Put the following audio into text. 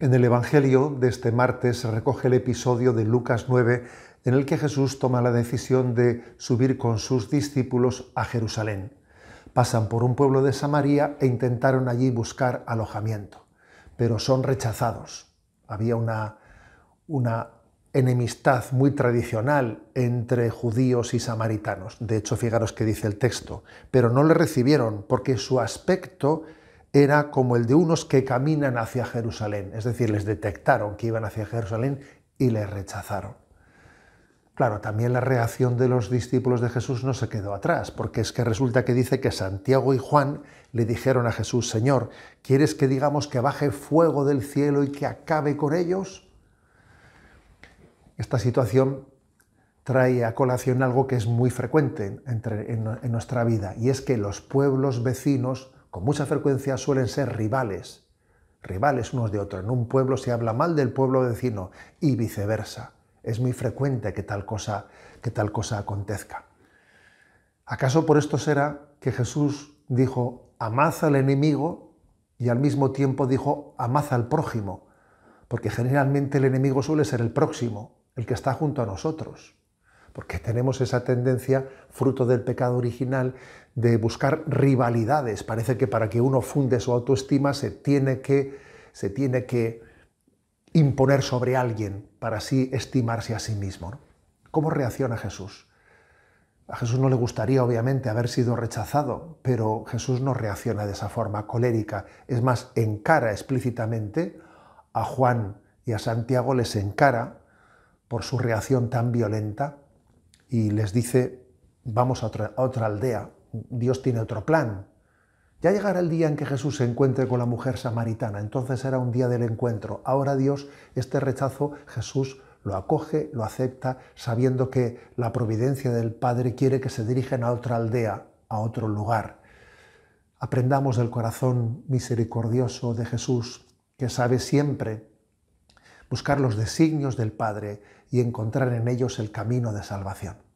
En el Evangelio de este martes se recoge el episodio de Lucas 9 en el que Jesús toma la decisión de subir con sus discípulos a Jerusalén. Pasan por un pueblo de Samaria e intentaron allí buscar alojamiento, pero son rechazados. Había una, una enemistad muy tradicional entre judíos y samaritanos. De hecho, fijaros que dice el texto, pero no le recibieron porque su aspecto era como el de unos que caminan hacia Jerusalén, es decir, les detectaron que iban hacia Jerusalén y les rechazaron. Claro, también la reacción de los discípulos de Jesús no se quedó atrás, porque es que resulta que dice que Santiago y Juan le dijeron a Jesús, Señor, ¿quieres que digamos que baje fuego del cielo y que acabe con ellos? Esta situación trae a colación algo que es muy frecuente en nuestra vida, y es que los pueblos vecinos con mucha frecuencia suelen ser rivales, rivales unos de otros. En un pueblo se habla mal del pueblo vecino y viceversa. Es muy frecuente que tal cosa, que tal cosa acontezca. ¿Acaso por esto será que Jesús dijo, amad al enemigo y al mismo tiempo dijo, amad al prójimo? Porque generalmente el enemigo suele ser el próximo, el que está junto a nosotros porque tenemos esa tendencia, fruto del pecado original, de buscar rivalidades. Parece que para que uno funde su autoestima se tiene que, se tiene que imponer sobre alguien para así estimarse a sí mismo. ¿Cómo reacciona Jesús? A Jesús no le gustaría, obviamente, haber sido rechazado, pero Jesús no reacciona de esa forma colérica. Es más, encara explícitamente a Juan y a Santiago les encara por su reacción tan violenta y les dice, vamos a otra, aldea, Dios tiene otro plan. Ya llegará el día en que Jesús se encuentre con la mujer samaritana, entonces era un día del encuentro. Ahora Dios, este rechazo, Jesús lo acoge, lo acepta, sabiendo que la providencia del Padre quiere que se dirigen a otra aldea, a otro lugar. Aprendamos del corazón misericordioso de Jesús, que sabe siempre buscar los designios del Padre y encontrar en ellos el camino de salvación.